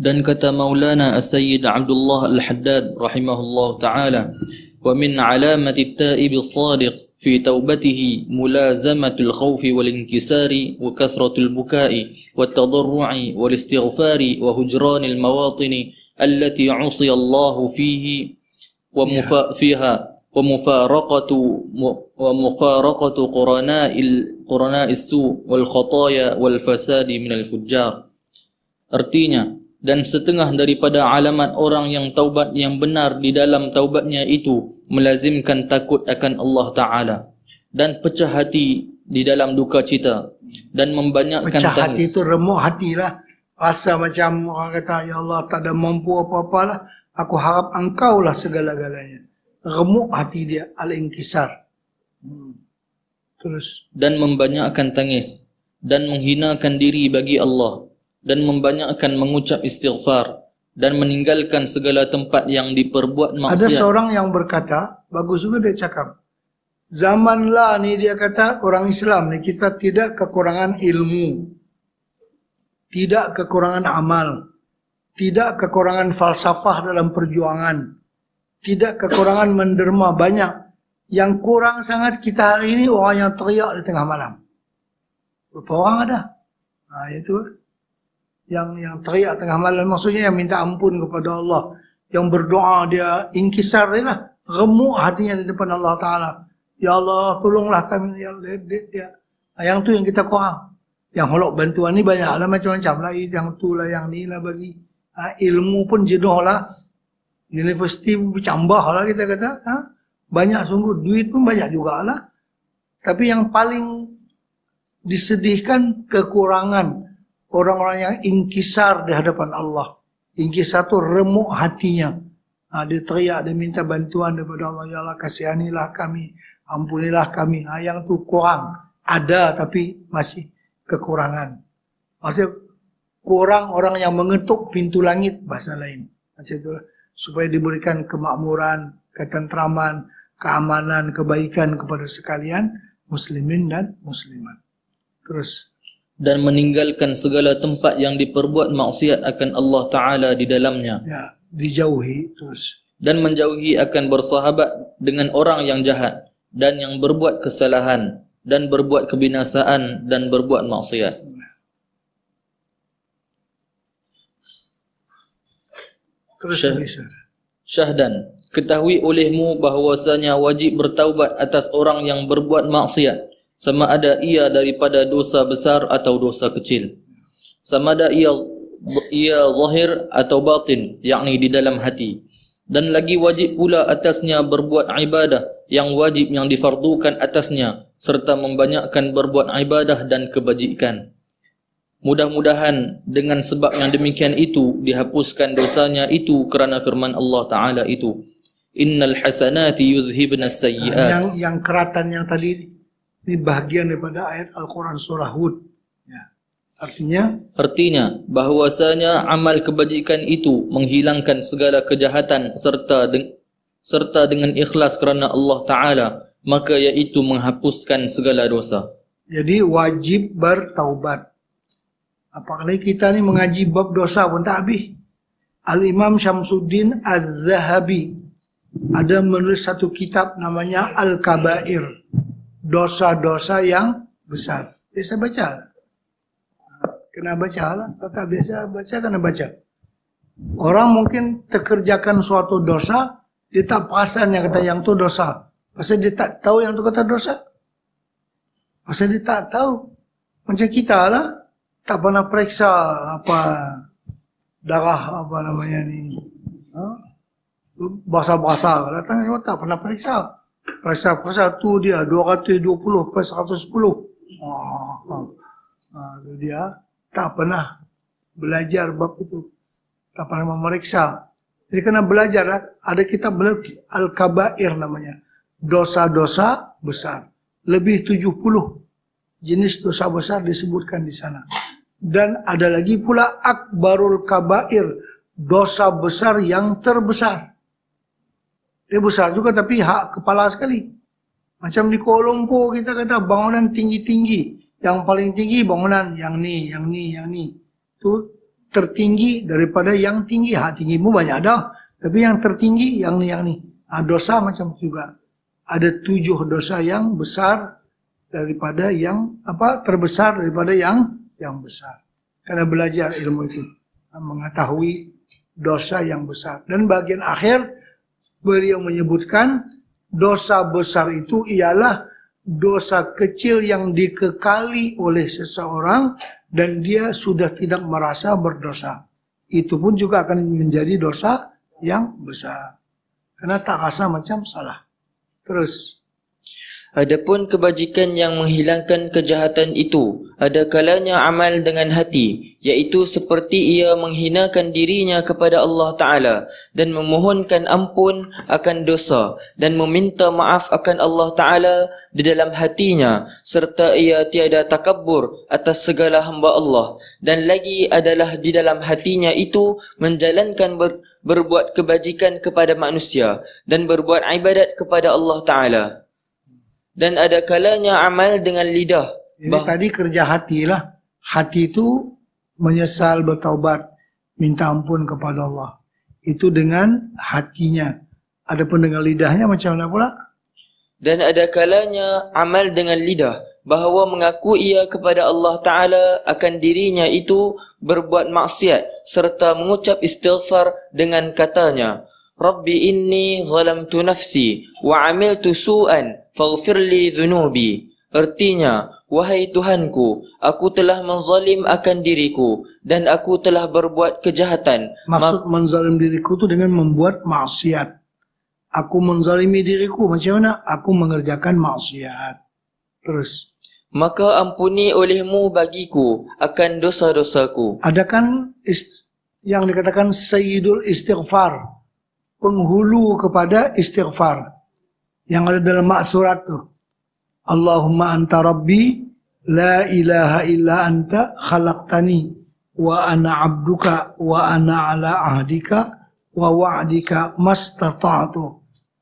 Dan kata Maulana As-Sayyid Abdullah Al-Haddad rahimahullah ta'ala Wa min alamati ta'ibi sadiq في توبته ملازمة الخوف والانكسار وكثرة البكاء والتضرع والاستغفار وهجران المواطن التي عصي الله فيه ومفا فيها ومفارقة ومفارقة قرناء قرناء السوء والخطايا والفساد من الفجار Artinya, dan setengah daripada alamat orang yang taubat yang benar di dalam taubatnya itu melazimkan takut akan Allah Taala dan pecah hati di dalam duka cita dan membanyakkan pecah tangis. hati itu remuk hatilah rasa macam orang kata ya Allah tak ada mampu apa-apalah aku harap engkau lah segala-galanya remuk hati dia al-inkisar hmm. terus dan membanyakkan tangis dan menghinakan diri bagi Allah dan membanyakkan mengucap istighfar dan meninggalkan segala tempat yang diperbuat maksiat. Ada seorang yang berkata, bagus juga dia cakap. Zamanlah ni dia kata orang Islam ni kita tidak kekurangan ilmu. Tidak kekurangan amal. Tidak kekurangan falsafah dalam perjuangan. Tidak kekurangan menderma banyak. Yang kurang sangat kita hari ini orang yang teriak di tengah malam. Berapa orang ada? Ah ha, itu. Lah. yang yang teriak tengah malam maksudnya yang minta ampun kepada Allah yang berdoa dia inkisar dia lah remuk hatinya di depan Allah Taala ya Allah tolonglah kami ya, dia, Nah, yang tu yang kita kurang yang holok bantuan ni banyak lah macam-macam lah yang tu lah yang ni lah bagi ha, ilmu pun jenuh lah universiti pun bercambah lah kita kata ha? banyak sungguh duit pun banyak jugalah tapi yang paling disedihkan kekurangan orang-orang yang ingkisar di hadapan Allah. Ingkisar itu remuk hatinya. Ha, dia teriak, dia minta bantuan daripada Allah. Ya Allah, kasihanilah kami, ampunilah kami. Ha, yang itu kurang. Ada tapi masih kekurangan. Maksudnya kurang orang yang mengetuk pintu langit, bahasa lain. Maksudnya Supaya diberikan kemakmuran, ketentraman, keamanan, kebaikan kepada sekalian muslimin dan muslimat. Terus dan meninggalkan segala tempat yang diperbuat maksiat akan Allah Taala di dalamnya. Ya, dijauhi terus. Dan menjauhi akan bersahabat dengan orang yang jahat dan yang berbuat kesalahan dan berbuat kebinasaan dan berbuat maksiat. Terus Syahdan, ketahui olehmu bahwasanya wajib bertaubat atas orang yang berbuat maksiat sama ada ia daripada dosa besar atau dosa kecil sama ada ia ia zahir atau batin yakni di dalam hati dan lagi wajib pula atasnya berbuat ibadah yang wajib yang difardukan atasnya serta membanyakkan berbuat ibadah dan kebajikan mudah-mudahan dengan sebab yang demikian itu dihapuskan dosanya itu kerana firman Allah taala itu innal hasanati yudhibna sayyiat yang yang keratan yang tadi ini bahagian daripada ayat Al-Quran Surah Hud. Ya. Artinya? Artinya, bahwasanya amal kebajikan itu menghilangkan segala kejahatan serta de- serta dengan ikhlas kerana Allah Ta'ala, maka iaitu menghapuskan segala dosa. Jadi wajib bertaubat. Apalagi kita ni mengaji bab dosa pun tak habis. Al-Imam Syamsuddin Az-Zahabi ada menulis satu kitab namanya Al-Kabair. dosa-dosa yang besar. Biasa baca. Kena baca lah. Kakak biasa baca, kena baca. Orang mungkin terkerjakan suatu dosa, dia tak perasan yang kata yang itu dosa. pasti dia tak tahu yang itu kata dosa. pasti dia tak tahu. Macam kita lah. Tak pernah periksa apa darah apa namanya ni. Ha? Basah-basah. Datang tak pernah periksa. Pasal per satu dia 220 per 110. Oh, nah, oh. itu dia tak pernah belajar bab itu. Tak pernah memeriksa. Jadi kena belajar. Ah. Ada kita kitab Al-Kabair namanya. Dosa-dosa besar. Lebih 70 jenis dosa besar disebutkan di sana. Dan ada lagi pula Akbarul Kabair. Dosa besar yang terbesar. Dia besar juga tapi hak kepala sekali. Macam di Kuala Lumpur kita kata bangunan tinggi-tinggi. Yang paling tinggi bangunan yang ni, yang ni, yang ni. Itu tertinggi daripada yang tinggi. Hak tinggimu banyak ada. Tapi yang tertinggi yang ni, yang ni. dosa macam juga. Ada tujuh dosa yang besar daripada yang apa terbesar daripada yang yang besar. Karena belajar ilmu itu mengetahui dosa yang besar dan bagian akhir beliau menyebutkan dosa besar itu ialah dosa kecil yang dikekali oleh seseorang dan dia sudah tidak merasa berdosa. Itu pun juga akan menjadi dosa yang besar. Karena tak rasa macam salah. Terus. Adapun kebajikan yang menghilangkan kejahatan itu ada kalanya amal dengan hati yaitu seperti ia menghinakan dirinya kepada Allah Ta'ala Dan memohonkan ampun akan dosa Dan meminta maaf akan Allah Ta'ala di dalam hatinya Serta ia tiada takabur atas segala hamba Allah Dan lagi adalah di dalam hatinya itu menjalankan ber berbuat kebajikan kepada manusia dan berbuat ibadat kepada Allah Ta'ala dan ada kalanya amal dengan lidah. Ini bah- tadi kerja hati lah. Hati itu menyesal bertaubat minta ampun kepada Allah. Itu dengan hatinya. Adapun dengan lidahnya macam mana pula? Dan ada kalanya amal dengan lidah bahawa mengaku ia kepada Allah Ta'ala akan dirinya itu berbuat maksiat serta mengucap istighfar dengan katanya. Rabbi inni zalamtu nafsi wa amiltu su'an faghfirli dhunubi. Artinya, wahai Tuhanku, aku telah menzalim akan diriku dan aku telah berbuat kejahatan. Maksud Ma menzalim diriku itu dengan membuat maksiat. Aku menzalimi diriku macam mana? Aku mengerjakan maksiat. Terus maka ampuni olehmu bagiku akan dosa-dosaku. Ada kan yang dikatakan Sayyidul Istighfar penghulu kepada istighfar yang ada dalam maksurat tuh. Allahumma anta rabbi la ilaha illa anta khalaqtani wa ana abduka wa ana ala ahdika wa wa'dika mastata'tu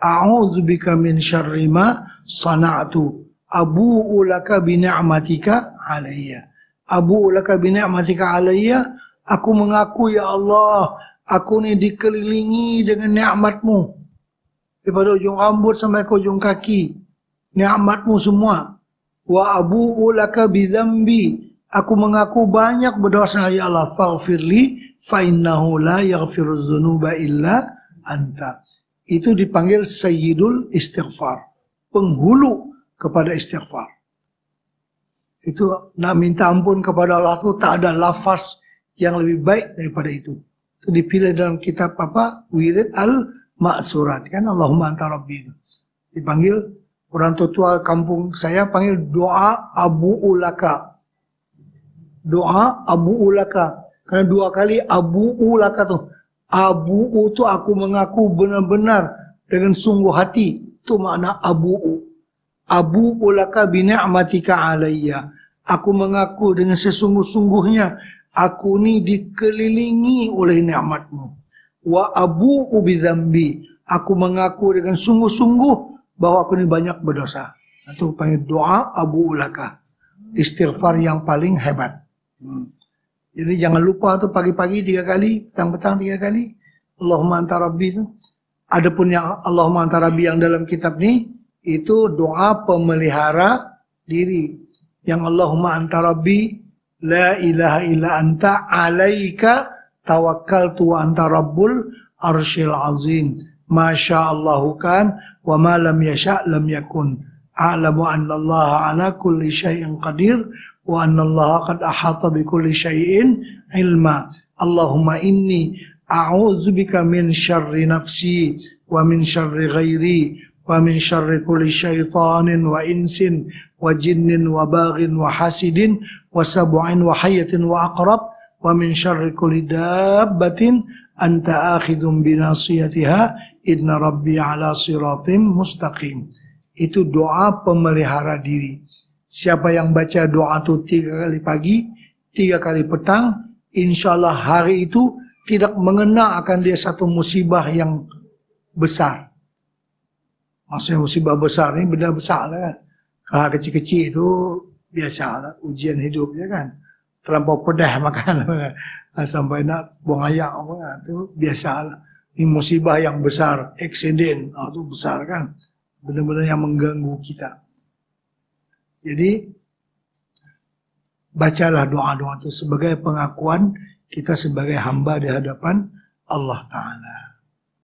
a'udzu bika min syarri ma sana'tu abu'u laka bi ni'matika alayya abu'u laka bi ni'matika alayya aku mengaku ya Allah Aku ni dikelilingi dengan nikmatmu. Daripada ujung rambut sampai ke ujung kaki. Nikmatmu semua. Wa abu'u laka bizambi. Aku mengaku banyak berdosa ya Allah. Faghfirli fa innahu la yaghfiruz dzunuba illa anta. Itu dipanggil sayyidul istighfar. Penghulu kepada istighfar. Itu nak minta ampun kepada Allah itu tak ada lafaz yang lebih baik daripada itu itu dipilih dalam kitab apa wirid al maksurat kan Allahumma anta rabbi dipanggil orang tua kampung saya panggil doa Abu Ulaka doa Abu Ulaka karena dua kali Abu Ulaka tuh Abu U itu aku mengaku benar-benar dengan sungguh hati itu makna Abu U Abu Ulaka amatika alaiya aku mengaku dengan sesungguh-sungguhnya Aku ni dikelilingi oleh nikmatmu. Wa abu ubidhambi. Aku mengaku dengan sungguh-sungguh bahwa aku ini banyak berdosa. Itu panggil doa abu ulaka. Istighfar yang paling hebat. Hmm. Jadi jangan lupa tu pagi-pagi tiga kali, petang-petang tiga kali. Allahumma anta rabbi Ada Adapun yang Allahumma anta rabbi yang dalam kitab ni, itu doa pemelihara diri. Yang Allahumma anta rabbi La ilaha illa anta alaika tawakkaltu wa anta rabbul arsyil azim. Masya Allahu kan wa ma lam yasha lam yakun. A'lamu anna Allah ala kulli syai'in qadir wa anna Allah qad ahata bi kulli syai'in ilma. Allahumma inni a'udzubika min syarri nafsi wa min syarri ghairi wa min syarri kulli syaitanin wa insin wa jinnin wa baghin wa hasidin wa sab'in wa hayatin wa aqrab wa min syarri kulli dabbatin anta akhidhum inna itu doa pemelihara diri siapa yang baca doa itu tiga kali pagi tiga kali petang insya hari itu tidak mengena akan dia satu musibah yang besar Maksudnya musibah besar ini benda besar lah kan. Kalau kecil-kecil itu biasa lah, ujian hidupnya kan. Terlampau pedah makan kan. sampai nak buang ayam apa kan. itu biasa lah. Ini musibah yang besar, eksiden oh, ah, itu besar kan. Benda-benda yang mengganggu kita. Jadi bacalah doa-doa itu sebagai pengakuan kita sebagai hamba di hadapan Allah Ta'ala.